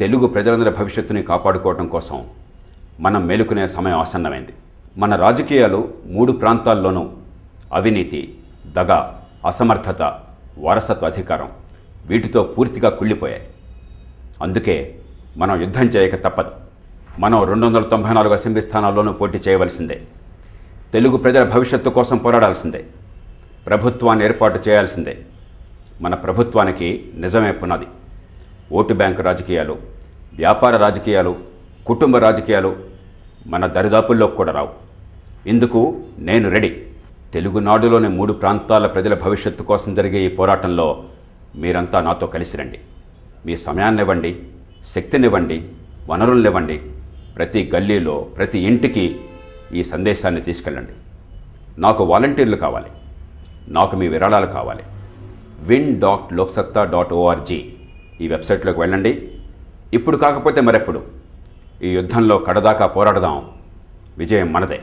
తెలుగు ప్రజలందరి భవిష్యత్తుని కాపాడుకోవడం కోసం మనం మేలుకునే సమయం ఆసన్నమైంది మన రాజకీయాలు మూడు ప్రాంతాల్లోనూ అవినీతి దగ అసమర్థత వారసత్వ అధికారం వీటితో పూర్తిగా కుళ్ళిపోయాయి అందుకే మనం యుద్ధం చేయక తప్పదు మనం రెండు వందల తొంభై నాలుగు అసెంబ్లీ స్థానాల్లోనూ పోటీ చేయవలసిందే తెలుగు ప్రజల భవిష్యత్తు కోసం పోరాడాల్సిందే ప్రభుత్వాన్ని ఏర్పాటు చేయాల్సిందే మన ప్రభుత్వానికి నిజమే పునాది ఓటు బ్యాంక్ రాజకీయాలు వ్యాపార రాజకీయాలు కుటుంబ రాజకీయాలు మన దరిదాపుల్లోకి కూడా రావు ఇందుకు నేను రెడీ తెలుగునాడులోని మూడు ప్రాంతాల ప్రజల భవిష్యత్తు కోసం జరిగే ఈ పోరాటంలో మీరంతా నాతో కలిసి రండి మీ సమయాన్నివ్వండి శక్తినివ్వండి ఇవ్వండి ప్రతి గల్లీలో ప్రతి ఇంటికి ఈ సందేశాన్ని తీసుకెళ్ళండి నాకు వాలంటీర్లు కావాలి నాకు మీ విరాళాలు కావాలి win dot Loksatta dot O R G ఈ వెబ్సైట్లోకి వెళ్ళండి ఇప్పుడు కాకపోతే మరెప్పుడు ఈ యుద్ధంలో కడదాకా పోరాడదాం విజయం మనదే